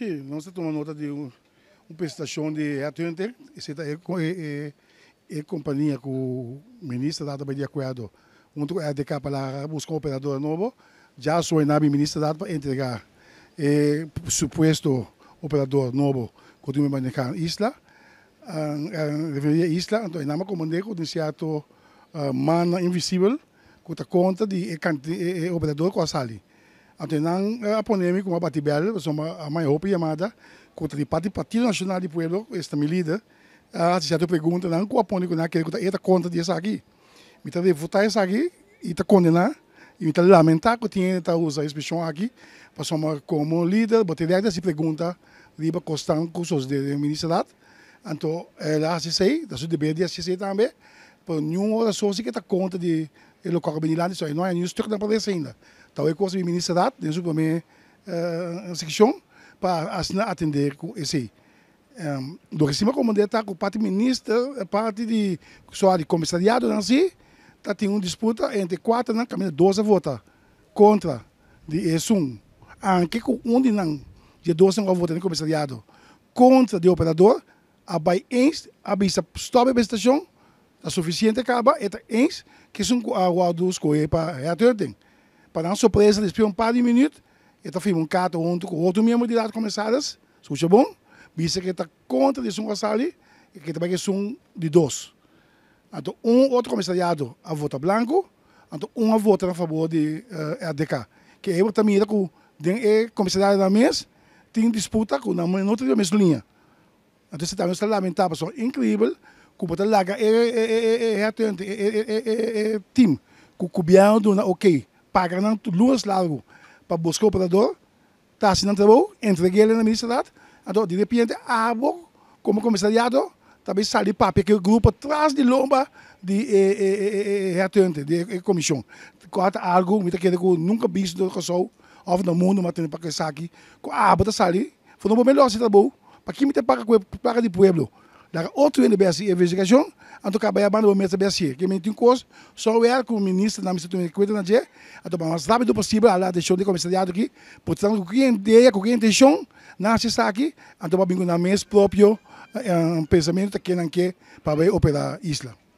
sim, non è nota de um prestação de di attualmente e, eh, e, eh, e eh, companhia com o ministro dato per di accordo. Un ADK para buscar um operador novo já sou Enabi il ministro dato per entregare suposto operador novo continua ah, ah, a che dobbiamo Isla ah, a Reveria Isla, então, nós comandamos um certo uh, mana invisível, a conta de operador com a sali. Atenang então, é a ponemi como a Batibel, a mãe roupa chamada, contra o Partido Nacional do Pueblo, esta líder, a certa pergunta, não com a naquele né, que está tá contra disso aqui. Me está de votar isso aqui e está condenar, e me está lamentar que tinha está usar esse bichão aqui, passamos como líder, de direto se pergunta, riba costan cursos de ministrado, então ela assiste, da sua dever de assistir também, nenhuma nenhuma source que está conta de ele corre bem lá nisso aí. Não é nenhum estudo que aparece ainda. Então, eu consigo ministro da dentro do meu secção para atender com esse um, ehm, do recima como está com o parte ministro, a parte de só de comissariado não né, si, assim, tá tem uma disputa entre quatro na né, caminho 12 vota contra de um Anque ah, com um de não de 12 não vota no comissariado contra de operador, a vai ens, a bisa stop a estação a suficiente acaba ens que são aguardos que eh, para a tertem. Para não surpresa, depois um par de minutos, está firmando um cato junto com outro mesmo de dados começadas, suja bom, vice que está contra de um sali, e que também são de dois. Então, um outro comissariado a vota branco, então um a vota a favor de uh, eh, ADK. Que eu também era com o eh, comissariado da mesa, tem disputa com a outra mesma linha. Então, você também está lamentável, são incríveis, kupata laga e e e e é é é e e team ku kubiando na ok paga nan luas largo para buscar o operador tá assinando bom entreguei ele na ministridade então de repente abo como comissariado também sair papel que o grupo atrás de lomba de e, e, e, atende de comissão corta algo muita que eu nunca vi isso do casal of no mundo mas tem para que saque abo tá sair foi um bom melhor se tá bom para quem me te paga com paga de pueblo da ook in investigação anto investigation. En toen bij Japan met de BSI. Que me tinkoos. Só eu com o ministro da Ministra do Cuida na Dia. anto tomar mais rápido possível a atenção de comissariado aqui. Portanto, com quem ideia, com quem intenção, nasce está aqui. A tomar bingo na mesa próprio, um eh, pensamento que não quer para ver operar a isla.